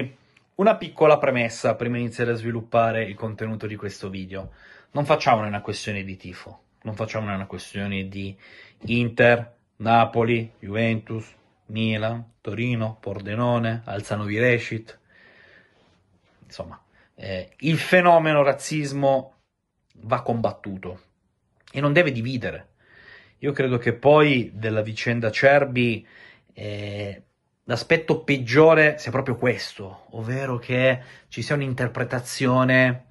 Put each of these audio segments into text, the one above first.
tutti. Una piccola premessa prima di iniziare a sviluppare il contenuto di questo video. Non facciamone una questione di tifo, non facciamone una questione di Inter, Napoli, Juventus, Milan, Torino, Pordenone, Alzano di Recit. Insomma, eh, il fenomeno razzismo va combattuto e non deve dividere. Io credo che poi della vicenda Cerbi eh, l'aspetto peggiore sia proprio questo, ovvero che ci sia un'interpretazione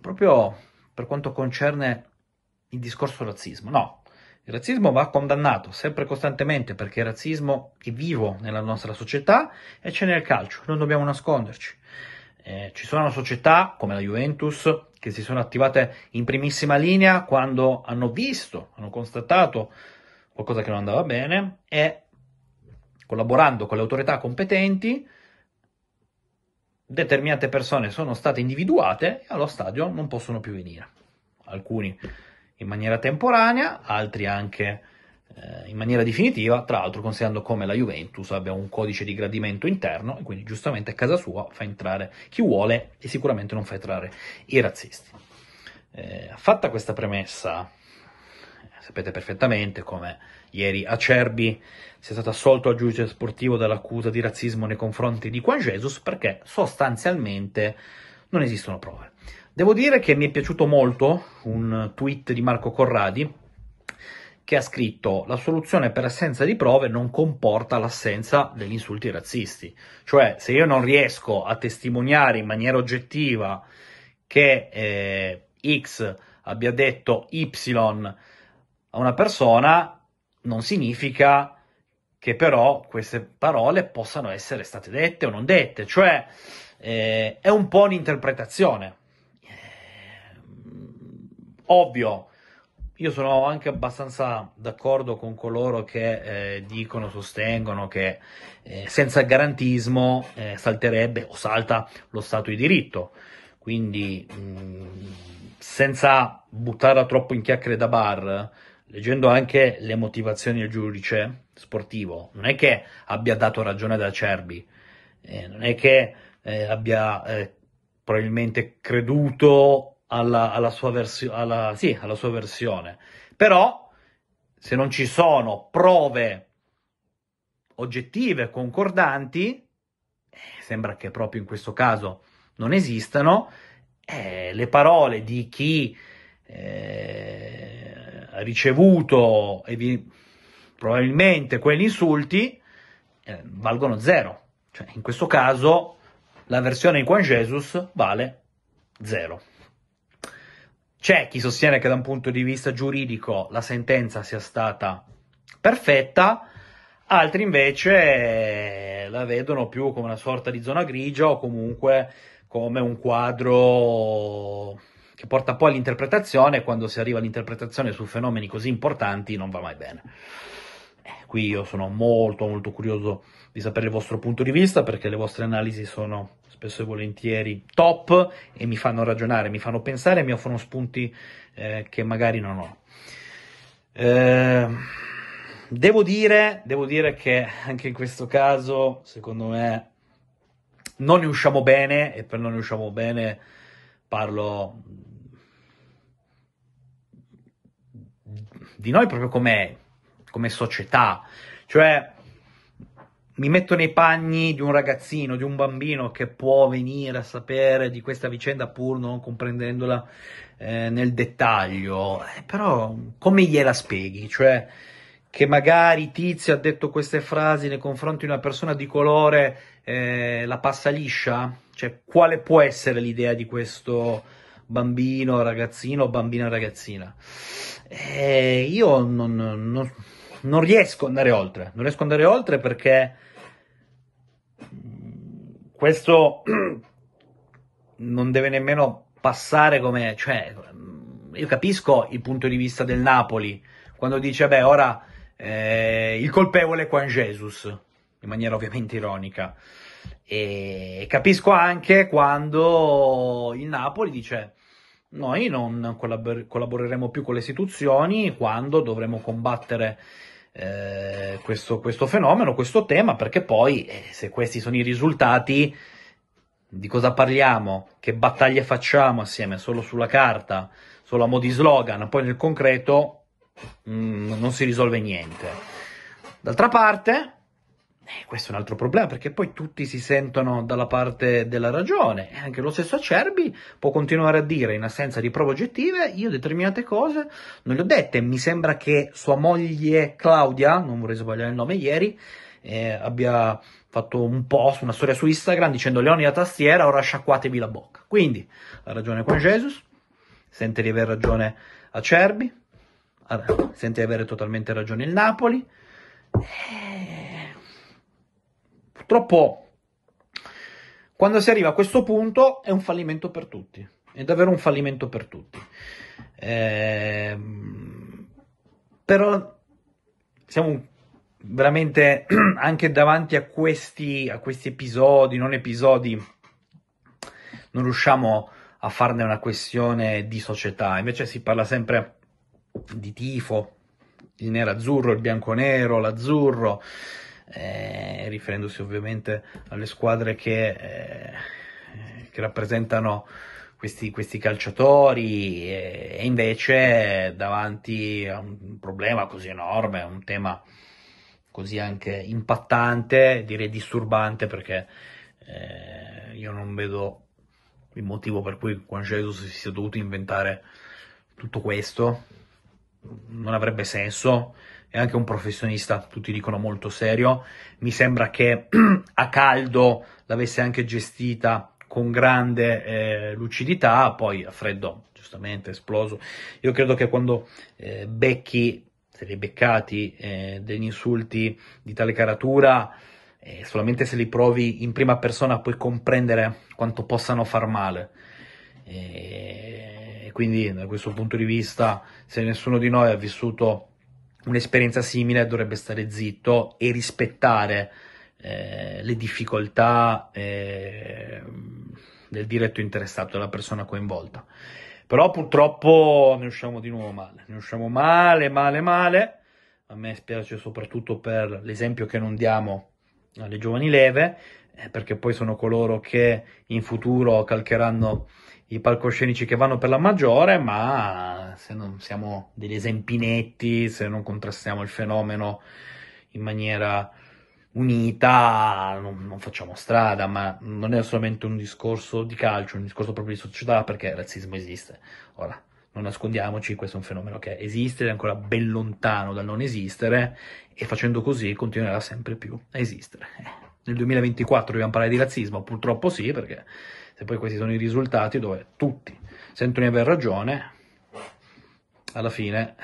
proprio per quanto concerne il discorso razzismo. No, il razzismo va condannato sempre e costantemente perché il razzismo è vivo nella nostra società e c'è nel calcio, non dobbiamo nasconderci. Eh, ci sono società come la Juventus che si sono attivate in primissima linea quando hanno visto, hanno constatato qualcosa che non andava bene e collaborando con le autorità competenti determinate persone sono state individuate e allo stadio non possono più venire. Alcuni in maniera temporanea, altri anche eh, in maniera definitiva, tra l'altro considerando come la Juventus abbia un codice di gradimento interno e quindi giustamente a casa sua fa entrare chi vuole e sicuramente non fa entrare i razzisti. Eh, fatta questa premessa, Sapete perfettamente come ieri Acerbi sia stato assolto al giudice sportivo dall'accusa di razzismo nei confronti di Juan Jesus perché sostanzialmente non esistono prove. Devo dire che mi è piaciuto molto un tweet di Marco Corradi che ha scritto la soluzione per assenza di prove non comporta l'assenza degli insulti razzisti. Cioè, se io non riesco a testimoniare in maniera oggettiva che eh, X abbia detto Y a una persona non significa che però queste parole possano essere state dette o non dette, cioè eh, è un po' un'interpretazione. Eh, ovvio, io sono anche abbastanza d'accordo con coloro che eh, dicono, sostengono che eh, senza garantismo eh, salterebbe o salta lo Stato di diritto. Quindi, mh, mm, senza buttarla troppo in chiacchiere da bar, leggendo anche le motivazioni del giudice sportivo, non è che abbia dato ragione ad Acerbi, eh, non è che eh, abbia eh, probabilmente creduto alla, alla, sua versio- alla, sì, alla sua versione, però se non ci sono prove oggettive concordanti, eh, sembra che proprio in questo caso non esistano, eh, le parole di chi eh, ricevuto vi, probabilmente quegli insulti eh, valgono zero. Cioè, in questo caso la versione in Juan Jesus vale zero. C'è chi sostiene che da un punto di vista giuridico la sentenza sia stata perfetta, altri invece eh, la vedono più come una sorta di zona grigia o comunque come un quadro che porta poi all'interpretazione, quando si arriva all'interpretazione su fenomeni così importanti non va mai bene. Eh, qui io sono molto molto curioso di sapere il vostro punto di vista perché le vostre analisi sono spesso e volentieri top e mi fanno ragionare, mi fanno pensare e mi offrono spunti eh, che magari non ho. Eh, devo, dire, devo dire che anche in questo caso, secondo me, non ne usciamo bene e per non ne usciamo bene parlo di noi proprio come, come società, cioè mi metto nei panni di un ragazzino, di un bambino che può venire a sapere di questa vicenda pur non comprendendola eh, nel dettaglio, eh, però come gliela spieghi? Cioè che magari Tizio ha detto queste frasi nei confronti di una persona di colore eh, la passa liscia? Cioè, quale può essere l'idea di questo bambino, ragazzino, bambina, ragazzina? E eh, io non, non, non riesco ad andare oltre, non riesco ad andare oltre perché questo non deve nemmeno passare come... Cioè, io capisco il punto di vista del Napoli, quando dice, beh, ora eh, il colpevole è Juan Jesus, in maniera ovviamente ironica. E capisco anche quando il Napoli dice noi non collabor- collaboreremo più con le istituzioni quando dovremo combattere eh, questo, questo, fenomeno, questo tema, perché poi eh, se questi sono i risultati, di cosa parliamo, che battaglie facciamo assieme solo sulla carta, solo a mo' di slogan, poi nel concreto mh, mm, non si risolve niente. D'altra parte, eh, questo è un altro problema perché poi tutti si sentono dalla parte della ragione e anche lo stesso Acerbi può continuare a dire in assenza di prove oggettive io determinate cose non le ho dette. Mi sembra che sua moglie Claudia, non vorrei sbagliare il nome ieri, eh, abbia fatto un post, una storia su Instagram dicendo Leoni la tastiera, ora sciacquatevi la bocca. Quindi ha ragione con Jesus, sente di aver ragione Acerbi, sente di avere totalmente ragione il Napoli. Eh, Purtroppo, quando si arriva a questo punto, è un fallimento per tutti. È davvero un fallimento per tutti. Eh, però siamo veramente anche davanti a questi, a questi episodi, non episodi, non riusciamo a farne una questione di società. Invece si parla sempre di tifo, il nero-azzurro, il bianco-nero, l'azzurro eh, riferendosi ovviamente alle squadre che, eh, che rappresentano questi, questi, calciatori eh, e, invece davanti a un problema così enorme, un tema così anche impattante, direi disturbante perché eh, io non vedo il motivo per cui Juan Jesus si sia dovuto inventare tutto questo, non avrebbe senso è anche un professionista, tutti dicono molto serio. Mi sembra che a caldo l'avesse anche gestita con grande eh, lucidità, poi a freddo giustamente esploso. Io credo che quando eh, becchi, se li beccati, eh, degli insulti di tale caratura, eh, solamente se li provi in prima persona puoi comprendere quanto possano far male. Eh, e quindi da questo punto di vista, se nessuno di noi ha vissuto un'esperienza simile dovrebbe stare zitto e rispettare eh, le difficoltà eh, del diretto interessato, della persona coinvolta. Però purtroppo ne usciamo di nuovo male, ne usciamo male, male, male. A me spiace soprattutto per l'esempio che non diamo alle giovani leve, eh, perché poi sono coloro che in futuro calcheranno i palcoscenici che vanno per la maggiore, ma se non siamo degli esempinetti, se non contrastiamo il fenomeno in maniera unita, non, non, facciamo strada, ma non è solamente un discorso di calcio, è un discorso proprio di società, perché il razzismo esiste. Ora, non nascondiamoci, questo è un fenomeno che esiste, è ancora ben lontano dal non esistere, e facendo così continuerà sempre più a esistere nel 2024 dobbiamo parlare di razzismo? Purtroppo sì, perché se poi questi sono i risultati dove tutti sentono di aver ragione, alla fine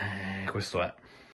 eh, questo è.